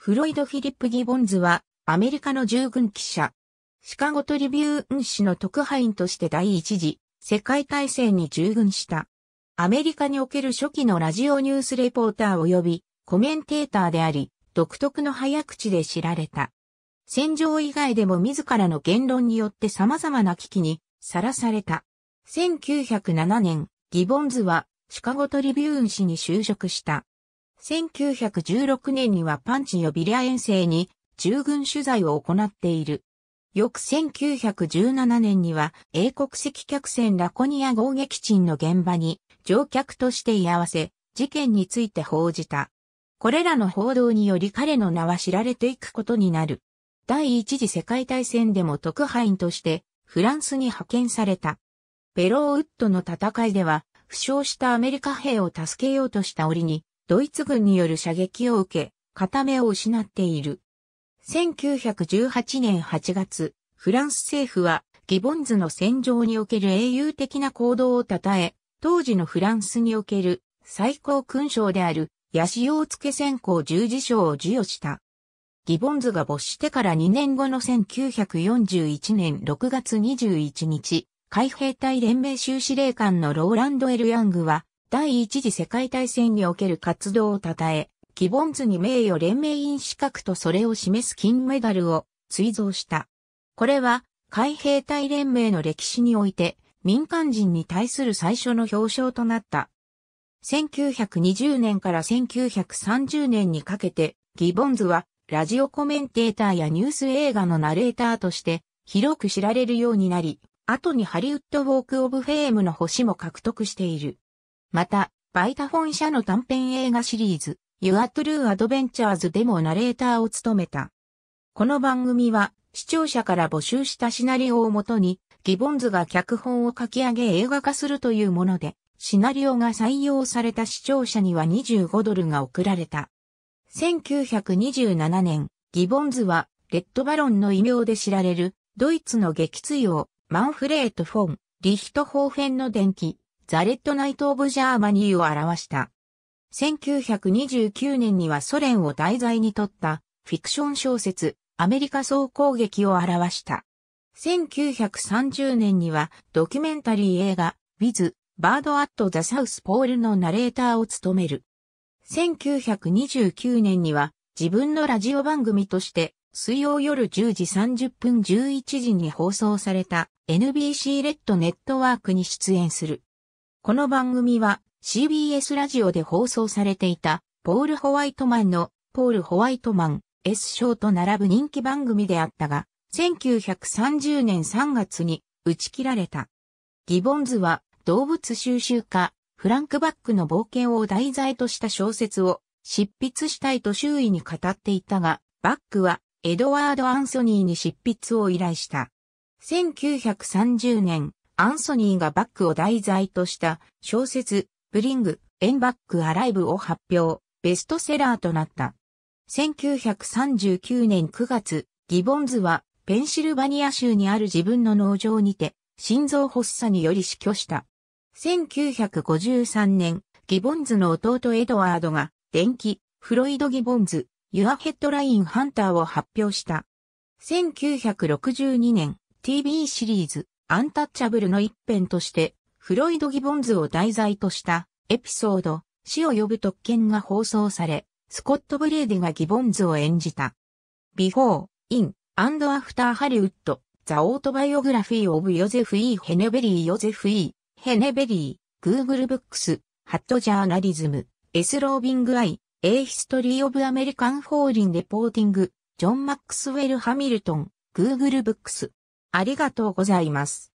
フロイド・フィリップ・ギボンズは、アメリカの従軍記者。シカゴ・トリビューン氏の特派員として第一次世界大戦に従軍した。アメリカにおける初期のラジオニュースレポーター及びコメンテーターであり、独特の早口で知られた。戦場以外でも自らの言論によって様々な危機にさらされた。1907年、ギボンズはシカゴ・トリビューン氏に就職した。1916年にはパンチ予備リア遠征に従軍取材を行っている。翌1917年には英国籍客船ラコニア号撃沈の現場に乗客として居合わせ、事件について報じた。これらの報道により彼の名は知られていくことになる。第一次世界大戦でも特派員としてフランスに派遣された。ベローウッドの戦いでは負傷したアメリカ兵を助けようとした折にドイツ軍による射撃を受け、片目を失っている。1918年8月、フランス政府はギボンズの戦場における英雄的な行動を称え、当時のフランスにおける最高勲章であるヤシオーツケ戦功十字章を授与した。ギボンズが没してから2年後の1941年6月21日、海兵隊連盟州司令官のローランド・エル・ヤングは、第一次世界大戦における活動を称え、ギボンズに名誉連盟員資格とそれを示す金メダルを追贈した。これは海兵隊連盟の歴史において民間人に対する最初の表彰となった。1920年から1930年にかけてギボンズはラジオコメンテーターやニュース映画のナレーターとして広く知られるようになり、後にハリウッドウォークオブフェームの星も獲得している。また、バイタフォン社の短編映画シリーズ、Your True Adventures でもナレーターを務めた。この番組は、視聴者から募集したシナリオをもとに、ギボンズが脚本を書き上げ映画化するというもので、シナリオが採用された視聴者には25ドルが贈られた。1927年、ギボンズは、レッドバロンの異名で知られる、ドイツの撃墜王、マンフレート・フォン、リヒトホーフェンの伝記、ザレットナイト・オブ・ジャーマニーを表した。1929年にはソ連を題材にとったフィクション小説アメリカ総攻撃を表した。1930年にはドキュメンタリー映画ウィズ・バード・アット・ザ・サウス・ポールのナレーターを務める。1929年には自分のラジオ番組として水曜夜10時30分11時に放送された NBC レッドネットワークに出演する。この番組は CBS ラジオで放送されていたポール・ホワイトマンのポール・ホワイトマン S 賞と並ぶ人気番組であったが、1930年3月に打ち切られた。ギボンズは動物収集家フランク・バックの冒険を題材とした小説を執筆したいと周囲に語っていたが、バックはエドワード・アンソニーに執筆を依頼した。1930年、アンソニーがバックを題材とした小説、ブリング、エンバックアライブを発表、ベストセラーとなった。1939年9月、ギボンズはペンシルバニア州にある自分の農場にて、心臓発作により死去した。1953年、ギボンズの弟エドワードが、電気、フロイド・ギボンズ、ユアヘッドライン・ハンターを発表した。1962年、TV シリーズ、アンタッチャブルの一編として、フロイド・ギボンズを題材としたエピソード、死を呼ぶ特権が放送され、スコット・ブレーディがギボンズを演じた。Before, In, and After Hollywood, The Autobiography of Joseph E. Henneberry Joseph E. Henneberry, Google Books, Hat Journalism, S. Roving I, A History of American Foreign Reporting, ジョン・マックスウェル・ハミルトン、Google Books ありがとうございます。